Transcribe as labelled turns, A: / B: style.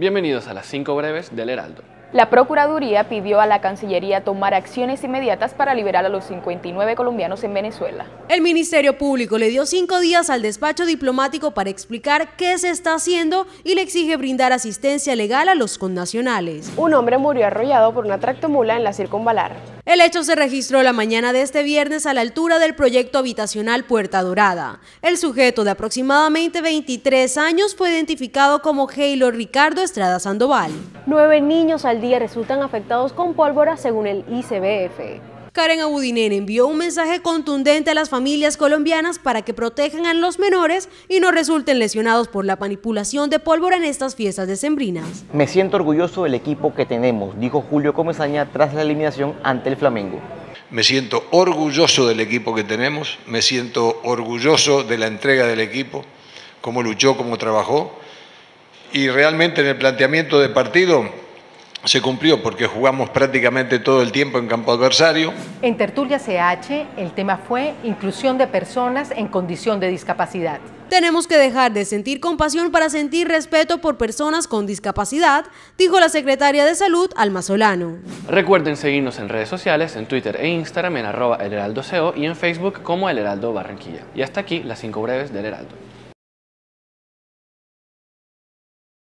A: Bienvenidos a las cinco breves del Heraldo.
B: La Procuraduría pidió a la Cancillería tomar acciones inmediatas para liberar a los 59 colombianos en Venezuela. El Ministerio Público le dio cinco días al despacho diplomático para explicar qué se está haciendo y le exige brindar asistencia legal a los connacionales. Un hombre murió arrollado por una tractomula en la circunvalar. El hecho se registró la mañana de este viernes a la altura del proyecto habitacional Puerta Dorada. El sujeto de aproximadamente 23 años fue identificado como Halo Ricardo Estrada Sandoval. Nueve niños al día resultan afectados con pólvora según el ICBF. Karen Abudinen envió un mensaje contundente a las familias colombianas para que protejan a los menores y no resulten lesionados por la manipulación de pólvora en estas fiestas decembrinas.
C: Me siento orgulloso del equipo que tenemos, dijo Julio Comesaña tras la eliminación ante el Flamengo. Me siento orgulloso del equipo que tenemos, me siento orgulloso de la entrega del equipo, cómo luchó, cómo trabajó. Y realmente en el planteamiento de partido se cumplió porque jugamos prácticamente todo el tiempo en campo adversario.
B: En Tertulia CH, el tema fue inclusión de personas en condición de discapacidad. Tenemos que dejar de sentir compasión para sentir respeto por personas con discapacidad, dijo la secretaria de Salud, Alma Solano.
A: Recuerden seguirnos en redes sociales, en Twitter e Instagram en arroba el y en Facebook como el heraldo Barranquilla. Y hasta aquí las cinco breves del heraldo.